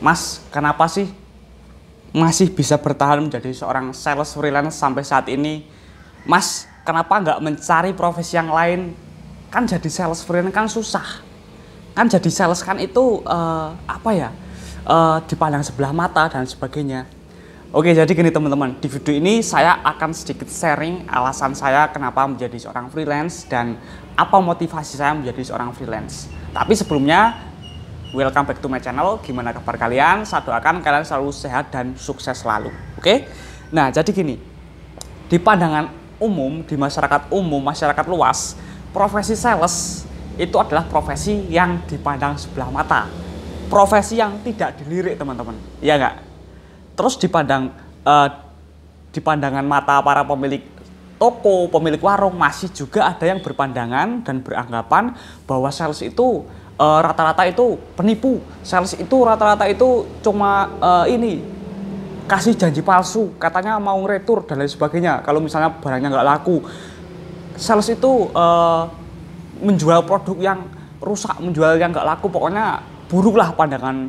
Mas, kenapa sih masih bisa bertahan menjadi seorang sales freelance sampai saat ini? Mas, kenapa nggak mencari profesi yang lain? Kan jadi sales freelance kan susah. Kan jadi sales kan itu uh, apa ya? Uh, dipandang sebelah mata dan sebagainya. Oke, jadi gini teman-teman, di video ini saya akan sedikit sharing alasan saya kenapa menjadi seorang freelance dan apa motivasi saya menjadi seorang freelance. Tapi sebelumnya, Welcome back to my channel. Gimana kabar kalian? Saya doakan kalian selalu sehat dan sukses selalu. Oke? Okay? Nah, jadi gini. Di pandangan umum, di masyarakat umum, masyarakat luas, profesi sales itu adalah profesi yang dipandang sebelah mata. Profesi yang tidak dilirik, teman-teman. Iya enggak Terus dipandang uh, di pandangan mata para pemilik toko, pemilik warung masih juga ada yang berpandangan dan beranggapan bahwa sales itu Eh, rata-rata uh, itu penipu sales itu rata-rata itu cuma uh, ini kasih janji palsu katanya mau retur dan lain sebagainya kalau misalnya barangnya nggak laku sales itu uh, menjual produk yang rusak menjual yang nggak laku pokoknya buruklah pandangan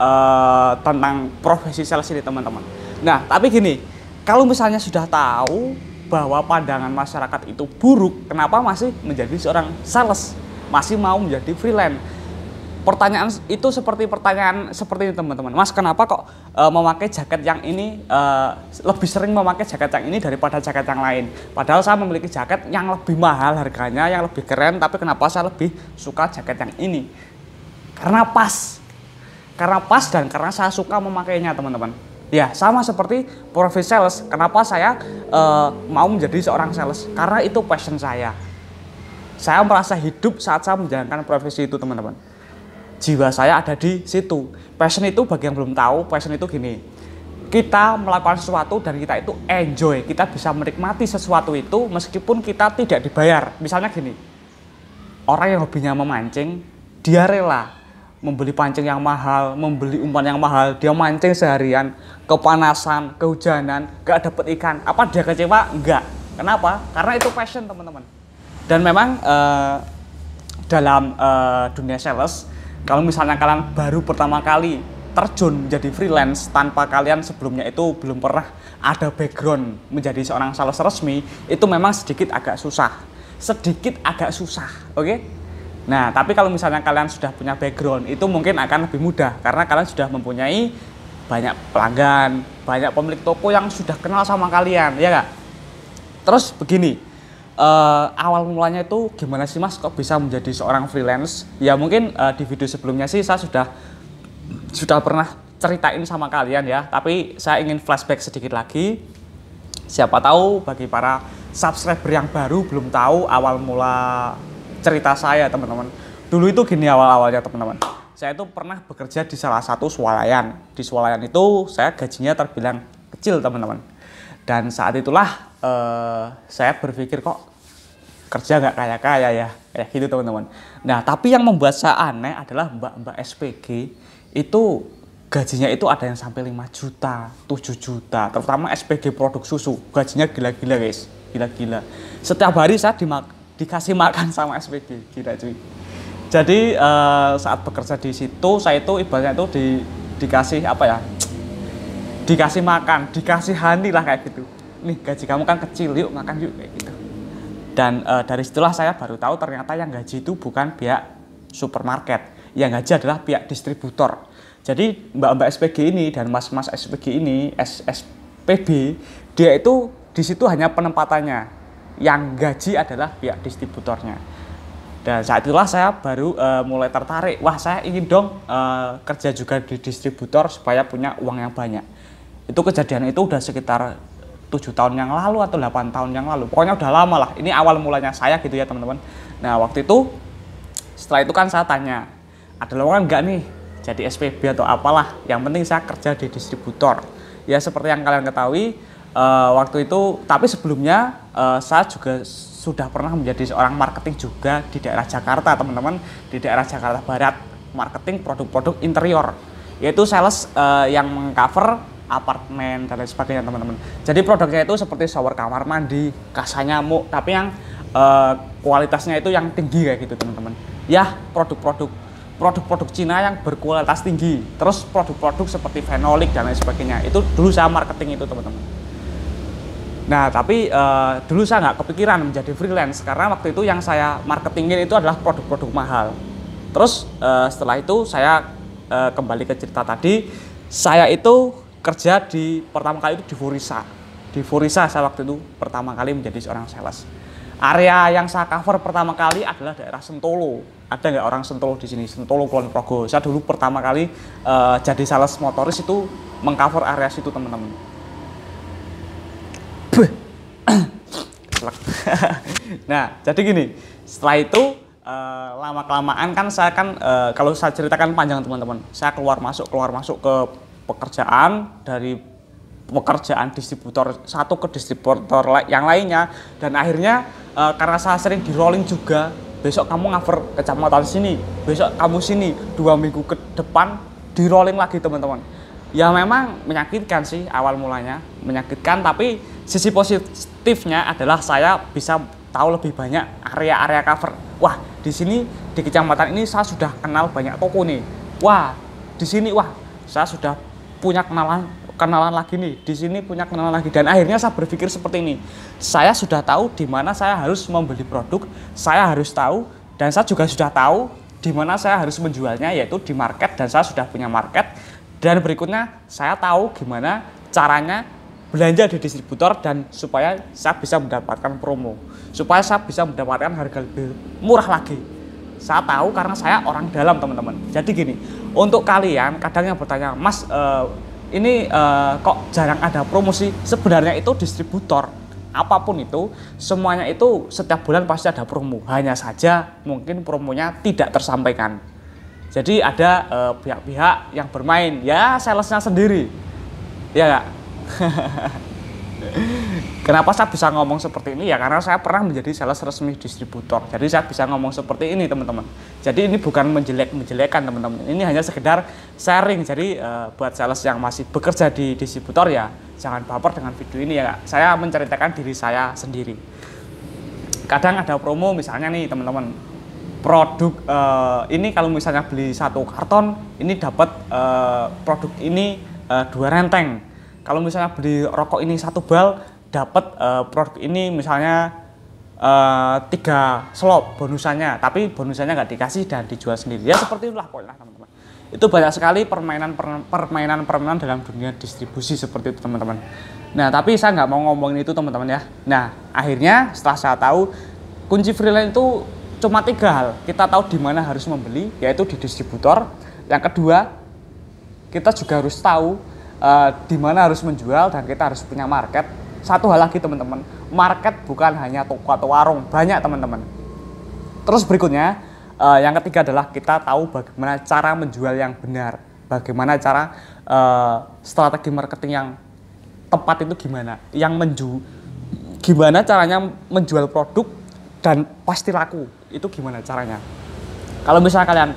uh, tentang profesi sales ini teman-teman nah tapi gini kalau misalnya sudah tahu bahwa pandangan masyarakat itu buruk, kenapa masih menjadi seorang sales? masih mau menjadi freelance. Pertanyaan itu seperti pertanyaan seperti ini teman-teman. Mas, kenapa kok e, memakai jaket yang ini e, lebih sering memakai jaket yang ini daripada jaket yang lain? Padahal saya memiliki jaket yang lebih mahal harganya, yang lebih keren, tapi kenapa saya lebih suka jaket yang ini? Karena pas. Karena pas dan karena saya suka memakainya, teman-teman. Ya, sama seperti profesi sales. Kenapa saya e, mau menjadi seorang sales? Karena itu passion saya. Saya merasa hidup saat saya menjalankan profesi itu, teman-teman. Jiwa saya ada di situ. Passion itu bagi yang belum tahu, passion itu gini. Kita melakukan sesuatu dan kita itu enjoy. Kita bisa menikmati sesuatu itu meskipun kita tidak dibayar. Misalnya gini, orang yang hobinya memancing, dia rela membeli pancing yang mahal, membeli umpan yang mahal, dia mancing seharian, kepanasan, kehujanan, gak dapet ikan. Apa dia kecewa? Enggak. Kenapa? Karena itu passion teman-teman dan memang uh, dalam uh, dunia sales kalau misalnya kalian baru pertama kali terjun menjadi freelance tanpa kalian sebelumnya itu belum pernah ada background menjadi seorang sales resmi itu memang sedikit agak susah sedikit agak susah oke okay? nah tapi kalau misalnya kalian sudah punya background itu mungkin akan lebih mudah karena kalian sudah mempunyai banyak pelanggan banyak pemilik toko yang sudah kenal sama kalian ya gak? terus begini uh, awal mulanya itu gimana sih mas kok bisa menjadi seorang freelance? Ya mungkin uh, di video sebelumnya sih saya sudah sudah pernah ceritain sama kalian ya, tapi saya ingin flashback sedikit lagi. Siapa tahu bagi para subscriber yang baru belum tahu awal mula cerita saya teman-teman. Dulu itu gini awal-awalnya teman-teman. Saya itu pernah bekerja di salah satu swalayan. Di swalayan itu saya gajinya terbilang kecil teman-teman dan saat itulah uh, saya berpikir kok kerja nggak kaya kaya ya kayak gitu teman-teman. Nah tapi yang membuat saya aneh adalah mbak-mbak SPG itu gajinya itu ada yang sampai 5 juta, 7 juta, terutama SPG produk susu. Gajinya gila-gila guys, gila-gila. Setiap hari saya dimak dikasih makan sama SPG, gila cuy. Jadi uh, saat bekerja di situ, saya itu ibaratnya itu di dikasih apa ya, dikasih makan dikasih hani lah kayak gitu nih gaji kamu kan kecil yuk makan yuk kayak gitu dan e, dari situlah saya baru tahu ternyata yang gaji itu bukan pihak supermarket yang gaji adalah pihak distributor jadi mbak-mbak SPG ini dan mas-mas SPG ini SSPB dia itu di situ hanya penempatannya yang gaji adalah pihak distributornya. Dan saat itulah saya baru uh, mulai tertarik, wah saya ingin dong uh, kerja juga di distributor supaya punya uang yang banyak itu kejadian itu udah sekitar tujuh tahun yang lalu atau 8 tahun yang lalu pokoknya udah lama lah ini awal mulanya saya gitu ya teman-teman nah waktu itu setelah itu kan saya tanya ada lowongan nggak nih jadi SPB atau apalah yang penting saya kerja di distributor ya seperti yang kalian ketahui uh, waktu itu tapi sebelumnya uh, saya juga sudah pernah menjadi seorang marketing juga di daerah Jakarta teman-teman di daerah Jakarta Barat marketing produk-produk interior yaitu sales uh, yang mengcover apartemen dan lain sebagainya teman-teman. Jadi produknya itu seperti shower kamar mandi, kasa nyamuk, tapi yang uh, kualitasnya itu yang tinggi kayak gitu teman-teman. Ya produk-produk produk-produk Cina yang berkualitas tinggi. Terus produk-produk seperti fenolik dan lain sebagainya. Itu dulu saya marketing itu teman-teman. Nah, tapi uh, dulu saya nggak kepikiran menjadi freelance karena waktu itu yang saya marketingin itu adalah produk-produk mahal. Terus uh, setelah itu saya uh, kembali ke cerita tadi, saya itu kerja di pertama kali itu di Forisa. Di Forisa saya waktu itu pertama kali menjadi seorang sales. Area yang saya cover pertama kali adalah daerah Sentolo. Ada nggak orang Sentolo di sini? Sentolo Kulon Progo. Saya dulu pertama kali uh, jadi sales motoris itu mengcover area situ teman-teman. nah, jadi gini, setelah itu uh, eh, lama kelamaan kan saya kan uh, kalau saya ceritakan panjang teman-teman, saya keluar masuk keluar masuk ke pekerjaan dari pekerjaan distributor satu ke distributor yang lainnya dan akhirnya e, karena saya sering di rolling juga besok kamu ngaver kecamatan sini besok kamu sini dua minggu ke depan di rolling lagi teman-teman ya memang menyakitkan sih awal mulanya menyakitkan tapi sisi positifnya adalah saya bisa tahu lebih banyak area-area cover wah di sini di kecamatan ini saya sudah kenal banyak toko nih wah di sini wah saya sudah punya kenalan kenalan lagi nih di sini punya kenalan lagi dan akhirnya saya berpikir seperti ini saya sudah tahu di mana saya harus membeli produk saya harus tahu dan saya juga sudah tahu di mana saya harus menjualnya yaitu di market dan saya sudah punya market dan berikutnya saya tahu gimana caranya belanja di distributor dan supaya saya bisa mendapatkan promo supaya saya bisa mendapatkan harga lebih murah lagi saya tahu karena saya orang dalam teman-teman. Jadi gini, untuk kalian kadang yang bertanya, Mas uh, ini uh, kok jarang ada promosi? Sebenarnya itu distributor apapun itu semuanya itu setiap bulan pasti ada promo hanya saja mungkin promonya tidak tersampaikan jadi ada pihak eh, pihak-pihak yang bermain ya salesnya sendiri ya Kenapa saya bisa ngomong seperti ini ya karena saya pernah menjadi sales resmi distributor. Jadi saya bisa ngomong seperti ini teman-teman. Jadi ini bukan menjelek-menjelekan teman-teman. Ini hanya sekedar sharing. Jadi uh, buat sales yang masih bekerja di distributor ya jangan baper dengan video ini ya. Saya menceritakan diri saya sendiri. Kadang ada promo misalnya nih teman-teman produk uh, ini kalau misalnya beli satu karton ini dapat uh, produk ini uh, dua renteng kalau misalnya beli rokok ini satu bal dapat uh, produk ini misalnya uh, tiga slot bonusannya, tapi bonusannya nggak dikasih dan dijual sendiri. Ya seperti itulah poinnya teman-teman. Itu banyak sekali permainan-permainan dalam dunia distribusi seperti itu teman-teman. Nah tapi saya nggak mau ngomongin itu teman-teman ya. Nah akhirnya setelah saya tahu kunci freelance itu cuma tiga hal. Kita tahu di mana harus membeli, yaitu di distributor. Yang kedua, kita juga harus tahu uh, di mana harus menjual dan kita harus punya market satu hal lagi teman-teman, market bukan hanya toko atau warung, banyak teman-teman. Terus berikutnya, uh, yang ketiga adalah kita tahu bagaimana cara menjual yang benar, bagaimana cara uh, strategi marketing yang tepat itu gimana, yang menju gimana caranya menjual produk dan pasti laku itu gimana caranya. Kalau misalnya kalian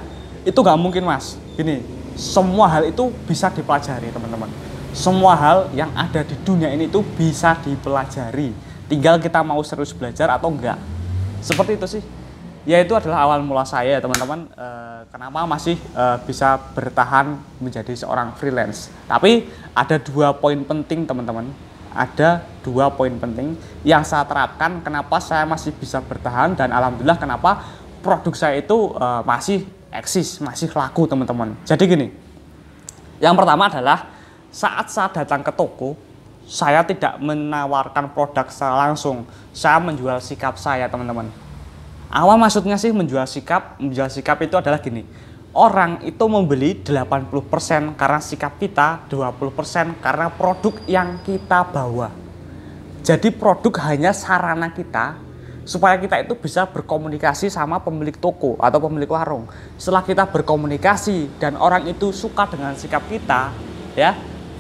itu nggak mungkin mas, gini semua hal itu bisa dipelajari teman-teman semua hal yang ada di dunia ini itu bisa dipelajari. Tinggal kita mau serius belajar atau enggak. Seperti itu sih. Ya itu adalah awal mula saya ya teman-teman. E, kenapa masih e, bisa bertahan menjadi seorang freelance. Tapi ada dua poin penting teman-teman. Ada dua poin penting yang saya terapkan kenapa saya masih bisa bertahan dan alhamdulillah kenapa produk saya itu e, masih eksis, masih laku teman-teman. Jadi gini, yang pertama adalah saat saya datang ke toko, saya tidak menawarkan produk secara langsung. Saya menjual sikap saya, teman-teman. Awal maksudnya sih menjual sikap, menjual sikap itu adalah gini. Orang itu membeli 80% karena sikap kita, 20% karena produk yang kita bawa. Jadi produk hanya sarana kita supaya kita itu bisa berkomunikasi sama pemilik toko atau pemilik warung. Setelah kita berkomunikasi dan orang itu suka dengan sikap kita, ya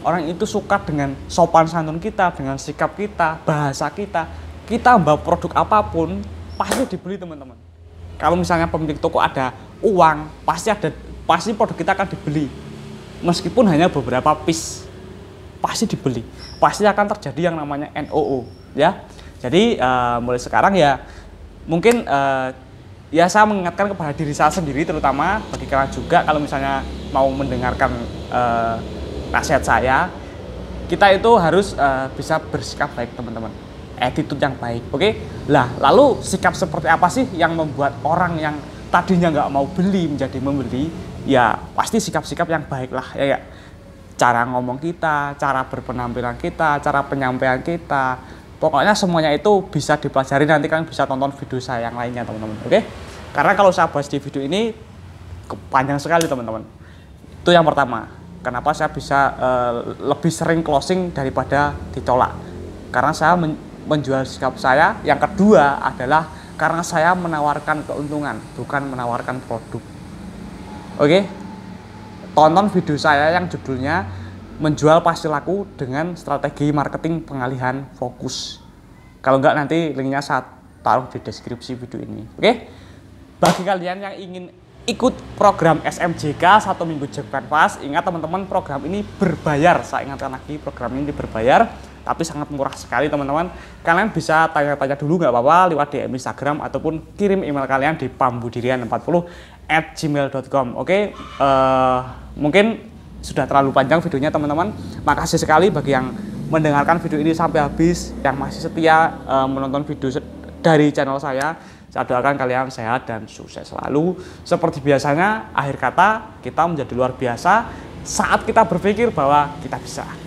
orang itu suka dengan sopan santun kita dengan sikap kita bahasa kita kita bawa produk apapun pasti dibeli teman-teman kalau misalnya pemilik toko ada uang pasti ada pasti produk kita akan dibeli meskipun hanya beberapa piece pasti dibeli pasti akan terjadi yang namanya NOO ya jadi uh, mulai sekarang ya mungkin uh, ya saya mengingatkan kepada diri saya sendiri terutama bagi kalian juga kalau misalnya mau mendengarkan uh, nasihat saya kita itu harus uh, bisa bersikap baik teman-teman attitude yang baik oke okay? lah lalu sikap seperti apa sih yang membuat orang yang tadinya nggak mau beli menjadi membeli ya pasti sikap-sikap yang baik lah ya, ya cara ngomong kita cara berpenampilan kita cara penyampaian kita pokoknya semuanya itu bisa dipelajari nanti kalian bisa tonton video saya yang lainnya teman-teman oke okay? karena kalau saya bahas di video ini panjang sekali teman-teman itu yang pertama kenapa saya bisa uh, lebih sering closing daripada ditolak karena saya men menjual sikap saya yang kedua adalah karena saya menawarkan keuntungan bukan menawarkan produk oke okay? tonton video saya yang judulnya menjual pasti laku dengan strategi marketing pengalihan fokus kalau enggak nanti linknya saya taruh di deskripsi video ini oke okay? bagi kalian yang ingin ikut program SMJK satu minggu Jack Canvas. Ingat teman-teman program ini berbayar. Saya ingatkan lagi program ini berbayar tapi sangat murah sekali teman-teman. Kalian bisa tanya-tanya dulu nggak apa-apa lewat DM Instagram ataupun kirim email kalian di pambudirian40 at gmail.com. Oke, uh, mungkin sudah terlalu panjang videonya teman-teman. Makasih sekali bagi yang mendengarkan video ini sampai habis, yang masih setia uh, menonton video dari channel saya. Saya doakan kalian sehat dan sukses selalu. Seperti biasanya, akhir kata kita menjadi luar biasa saat kita berpikir bahwa kita bisa.